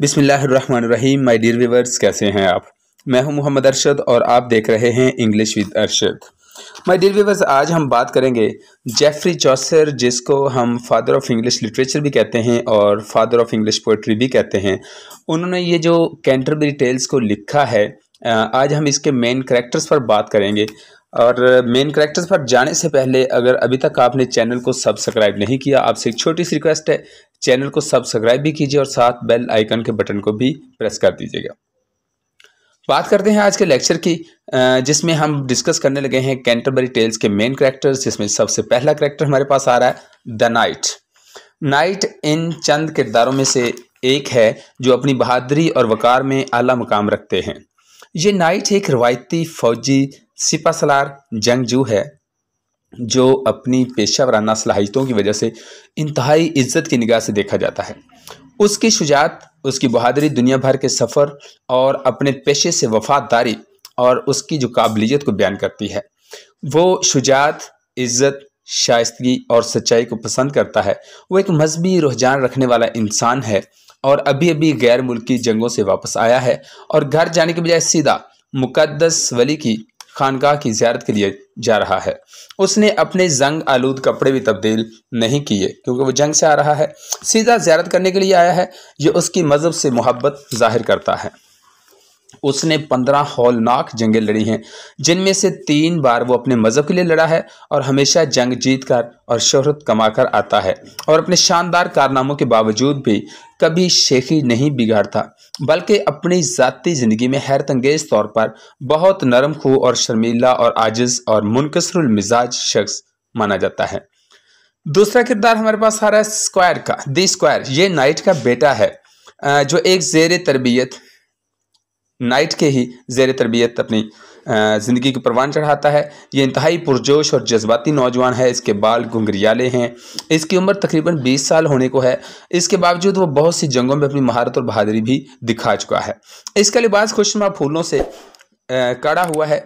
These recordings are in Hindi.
बिसमीम माई डियर व्यूवर्स कैसे हैं आप मैं हूं मोहम्मद अरशद और आप देख रहे हैं English with Arshad my dear viewers आज हम बात करेंगे जेफरी चौसर जिसको हम फादर ऑफ इंग्लिश लिटरेचर भी कहते हैं और फादर ऑफ इंग्लिश पोइट्री भी कहते हैं उन्होंने ये जो कैंटरबरी टेल्स को लिखा है आज हम इसके मेन करेक्टर्स पर बात करेंगे और मेन करेक्टर्स पर जाने से पहले अगर अभी तक आपने चैनल को सब्सक्राइब नहीं किया आपसे एक छोटी सी रिक्वेस्ट है चैनल को सब्सक्राइब भी कीजिए और साथ बेल आइकन के बटन को भी प्रेस कर दीजिएगा बात करते हैं आज के लेक्चर की जिसमें हम डिस्कस करने लगे हैं कैंटरबरी टेल्स के मेन करेक्टर्स जिसमें सबसे पहला करेक्टर हमारे पास आ रहा है द नाइट नाइट इन चंद किरदारों में से एक है जो अपनी बहादुरी और वकार में आला मकाम रखते हैं ये नाइट एक रवायती फौजी सिपासलार जंगजू है जो अपनी पेशा वराना सलाहितों की वजह से इंतहाई इज्जत की निगाह से देखा जाता है उसकी शुजात उसकी बहादरी दुनिया भर के सफ़र और अपने पेशे से वफादारी और उसकी जो काबिलियत को बयान करती है वो शुजात इज्जत शाइस्तगी और सच्चाई को पसंद करता है वो एक मजहबी रुझान रखने वाला इंसान है और अभी अभी गैर मुल्की जंगों से वापस आया है और घर जाने के बजाय सीधा मुकदस वली की खानगाह की ज्यारत के लिए जा रहा है उसने अपने जंग आलूद कपड़े भी तब्दील नहीं किए क्योंकि वो जंग से आ रहा है सीधा ज्यारत करने के लिए आया है ये उसकी मज़हब से मोहब्बत जाहिर करता है उसने पंद्रह हौलनाक जंगें लड़ी हैं जिनमें से तीन बार वो अपने मज़हब के लिए लड़ा है और हमेशा जंग जीत कर और शहरत कमा कर आता है और अपने शानदार कारनामों के बावजूद भी कभी शेखी नहीं बिगाड़ता बल्कि अपनी ज़ाती ज़िंदगी में हैरत अंगेज तौर पर बहुत नरम खू और शर्मीला और आजिज़ और मुनकसरमिजाज शख्स माना जाता है दूसरा किरदार हमारे पास आ रहा है स्क्वायर का दी स्क्वायर ये नाइट का बेटा है जो एक जेर तरबियत नाइट के ही जेर तरबियत अपनी ज़िंदगी की परवान चढ़ाता है ये इंतहाई पुरजोश और जज्बाती नौजवान है इसके बाल घुंघरियाले हैं इसकी उम्र तकरीबन 20 साल होने को है इसके बावजूद वो बहुत सी जंगों में अपनी महारत और बहादुरी भी दिखा चुका है इसका लिबास खुशनुमा फूलों से काड़ा हुआ है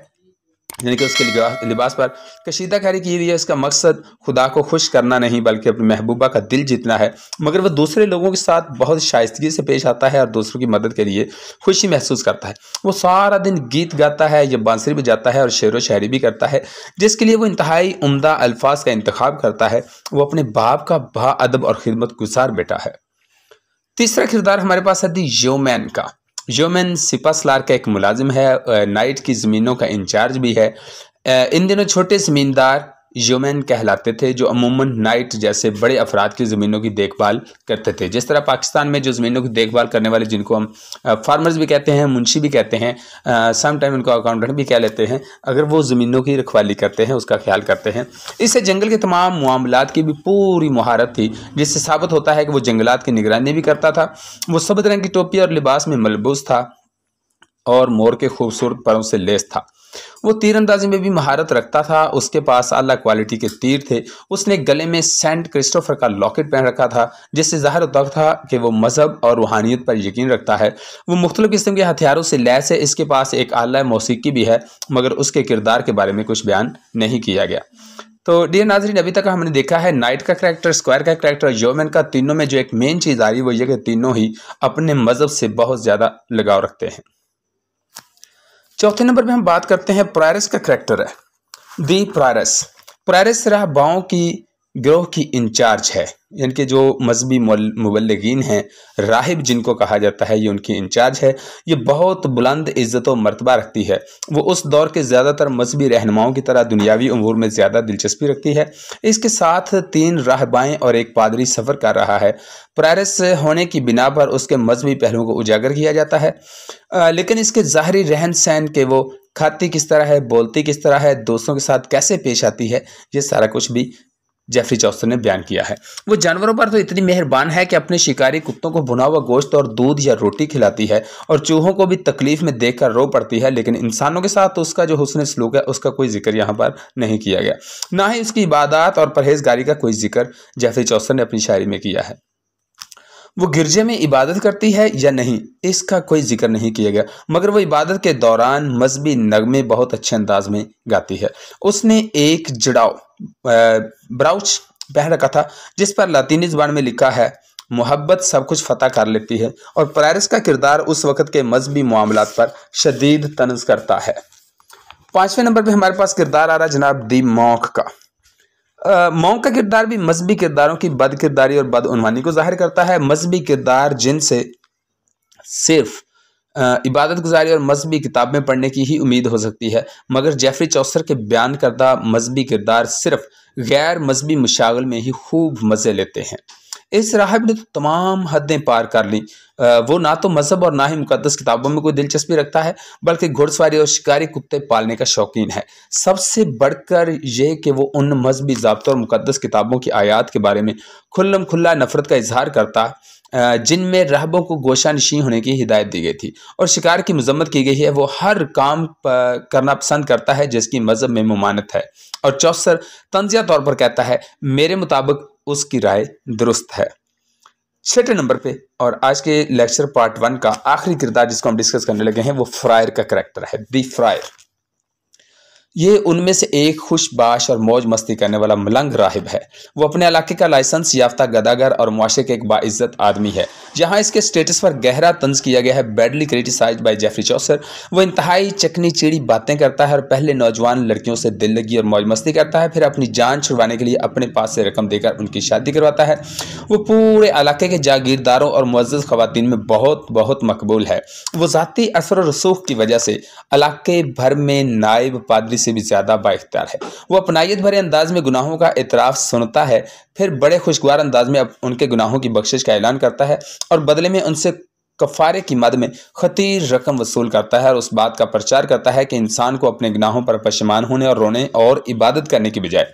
यानी कि उसके लिबास पर कशीदा कारी की हुई है इसका मकसद खुदा को खुश करना नहीं बल्कि अपनी महबूबा का दिल जीतना है मगर वह दूसरे लोगों के साथ बहुत शाइस्तगी से पेश आता है और दूसरों की मदद के लिए खुशी महसूस करता है वो सारा दिन गीत गाता है या बांसुरी जाता है और शेर व शायरी भी करता है जिसके लिए वो इंतहाई उमदा अल्फाज का इंतखब करता है वो अपने बाप का बा अदब और खिदमत गुजार बेटा है तीसरा किरदार हमारे पास है दी योमैन का योमन सिपासलार का एक मुलाजिम है नाइट की ज़मीनों का इंचार्ज भी है इन दिनों छोटे ज़मींदार योमैन कहलाते थे जो अमूमन नाइट जैसे बड़े अफराद की ज़मीनों की देखभाल करते थे जिस तरह पाकिस्तान में जो ज़मीनों की देखभाल करने वाले जिनको हम फार्मर्स भी कहते हैं मुंशी भी कहते हैं सम टाइम उनको अकाउंटेंट भी कह लेते हैं अगर वो ज़मीनों की रखवाली करते हैं उसका ख्याल करते हैं इससे जंगल के तमाम मामला की भी पूरी महारत थी जिससे साबित होता है कि वो जंगलात की निगरानी भी करता था वो सबद रंग की टोपी और लिबास में मलबूस था और मोर के खूबसूरत परों से लेस था वो तीरंदाजी में भी महारत रखता था उसके पास अला क्वालिटी के तीर थे उसने गले में सेंट क्रिस्टोफर का लॉकेट पहन रखा था जिससे जाहिर तक था कि वो मज़हब और रूहानियत पर यकीन रखता है वो मुख्तु किस्म के हथियारों से लैस है इसके पास एक आला मौसीकी भी है मगर उसके किरदार के बारे में कुछ बयान नहीं किया गया तो डियर नाजरीन अभी तक हमने देखा है नाइट का करैक्टर स्क्वायर का करैक्टर योमन का तीनों में जो एक मेन चीज़ आ रही है वो ये कि तीनों ही अपने मज़हब से बहुत ज़्यादा लगाव रखते हैं चौथे नंबर पे हम बात करते हैं प्रायरस का करेक्टर है दी प्रायरस प्रायरस रहा बाओं की ग्रोह की इंचार्ज है इनके जो मजहबी मुबलगिन हैं राहिब जिनको कहा जाता है ये उनकी इंचार्ज है ये बहुत बुलंद इज़्ज़त व मरतबा रखती है वो उस दौर के ज़्यादातर मजहबी रहनुमाओं की तरह दुनियावी अमूर में ज़्यादा दिलचस्पी रखती है इसके साथ तीन राहबाएँ और एक पादरी सफ़र कर रहा है प्रायरस होने की बिना पर उसके मजहबी पहलुओं को उजागर किया जाता है आ, लेकिन इसके ज़ाहरी रहन सहन के वो खाती किस तरह है बोलती किस तरह है दोस्तों के साथ कैसे पेश आती है ये सारा कुछ भी जेफरी चौथर ने बयान किया है वो जानवरों पर तो इतनी मेहरबान है कि अपने शिकारी कुत्तों को भुना हुआ गोश्त और दूध या रोटी खिलाती है और चूहों को भी तकलीफ में कर रो पड़ती है लेकिन इंसानों के साथ उसका जो हुसन सलूक है उसका कोई जिक्र यहाँ पर नहीं किया गया ना ही उसकी इबादत और परहेजगारी का कोई जिक्र जेफरी चौथर ने अपनी शायरी में किया है वो गिरजे में इबादत करती है या नहीं इसका कोई जिक्र नहीं किया गया मगर वो इबादत के दौरान मजहबी नगमे बहुत अच्छे अंदाज में गाती है उसने एक जड़ाव ब्राउच पहन रखा था जिस पर लातीनी जबान में लिखा है मोहब्बत सब कुछ फतह कर लेती है और पैरिस का किरदार उस वक्त के मजहबी मामला पर शदीद तनज करता है पाँचवें नंबर पर हमारे पास किरदार आ रहा है जनाब दी मौक का मौक का किरदार भी मजहबी किरदारों की बद किरदारी और बदनवानी को जाहिर करता है मजहबी किरदार जिनसे सिर्फ इबादत गुजारी और मजहबी किताब में पढ़ने की ही उम्मीद हो सकती है मगर जेफरी चौसर के बयान करदा मजहबी किरदार सिर्फ गैर मजहबी मुशागल में ही खूब मज़े लेते हैं इस राहब ने तो तमाम हदें पार कर ली वो ना तो मज़हब और ना ही मुकदस किताबों में कोई दिलचस्पी रखता है बल्कि घुड़सवारी और शिकारी कुत्ते पालने का शौकीन है सबसे बढ़कर यह कि वो उन मजहबी जबतों और मुकदस किताबों की आयात के बारे में खुल्लम खुल्ला नफरत का इजहार करता है जिनमें रहबों को गोशा नशी होने की हिदायत दी गई थी और शिकार की मजम्मत की गई है वो हर काम करना पसंद करता है जिसकी मजहब में ममानत है और चौसर तंजिया तौर पर कहता है मेरे मुताबिक उसकी राय दुरुस्त है छठे नंबर पे और आज के लेक्चर पार्ट वन का आखिरी किरदार जिसको हम डिस्कस करने लगे हैं वो फ्रायर का करेक्टर है दी फ्रायर ये उनमें से एक खुशबाश और मौज मस्ती करने वाला मलंग राहिब है वो अपने इलाके का लाइसेंस याफ्ता गदागर और मुआशे के एक बाइज्जत आदमी है जहाँ इसके स्टेटस पर गहरा तंज किया गया है badly criticise by Geoffrey Chaucer वो इंतहाई चकनी चिड़ी बातें करता है और पहले नौजवान लड़कियों से दिल लगी और मौज मस्ती करता है फिर अपनी जान छुड़वाने के लिए अपने पास से रकम देकर उनकी शादी करवाता है वो पूरे इलाके के जागीरदारों और मज्ज़ खुतिन में बहुत बहुत मकबूल है वो ज़ाती असर और रसूख की वजह से इलाके भर में नायब पादरी से भी ज़्यादा बाख्तियार है वो अपनाइत भरे अंदाज में गुनाहों का इतराफ सुनता है फिर बड़े खुशगवार अंदाज में उनके गुनाहों की बख्शिश का ऐलान करता है और बदले में उनसे कफारे की मद में खतीर रकम वसूल करता है और उस बात का प्रचार करता है कि इंसान को अपने गुनाहों पर पशमान होने और रोने और इबादत करने की बजाय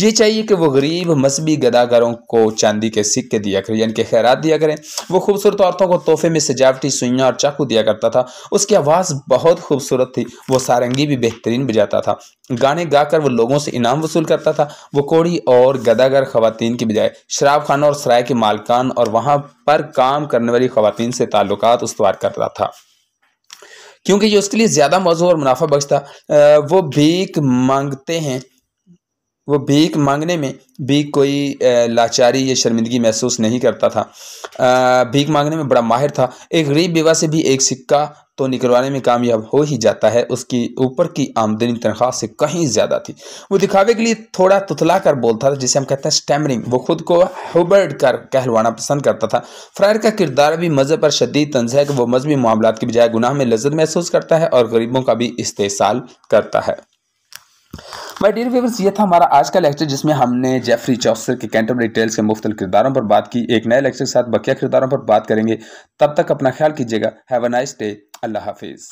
ये चाहिए कि वो गरीब मजहबी गदागरों को चांदी के सिक्के दिया करें यानी कि खैरात दिया करें वो खूबसूरत औरतों को तोहफे में सजावटी सुइयाँ और चाकू दिया करता था उसकी आवाज़ बहुत खूबसूरत थी वो सारंगी भी बेहतरीन बजाता था गाने गाकर वो लोगों से इनाम वसूल करता था वो कोड़ी और गदागर खवतान की बजाय शराब खाना और सराय के मालकान और वहाँ पर काम करने वाली खवतान से ताल्लुक उसवार करता था क्योंकि ये उसके लिए ज़्यादा मौजूद और मुनाफा बख्श था वो भीख मांगते हैं वो भीख मांगने में भी कोई लाचारी या शर्मिंदगी महसूस नहीं करता था भीख मांगने में बड़ा माहिर था एक गरीब विवाह से भी एक सिक्का तो निकलवाने में कामयाब हो ही जाता है उसकी ऊपर की आमदनी तनख्वाह से कहीं ज़्यादा थी वो दिखावे के लिए थोड़ा तुतला कर बोलता था जिसे हम कहते हैं स्टैमरिंग वो खुद को हुबर्ड कर कहलवाना पसंद करता था फ्रायर का किरदार भी मज़ह पर शदीद तंज है कि वह मजहबी मामला के बजाय गुनाह में लजत महसूस करता है और गरीबों का भी इस्तेसाल करता है माय डियर व्यूवर्स ये था हमारा आज का लेक्चर जिसमें हमने जेफरी चौसर के कैंटरबरी टेल्स के मुफ्त किरदारों पर बात की एक नए लेक्चर के साथ बकिया किरदारों पर बात करेंगे तब तक अपना ख्याल कीजिएगा हैव अ नाइस डे अल्लाह हाफिज़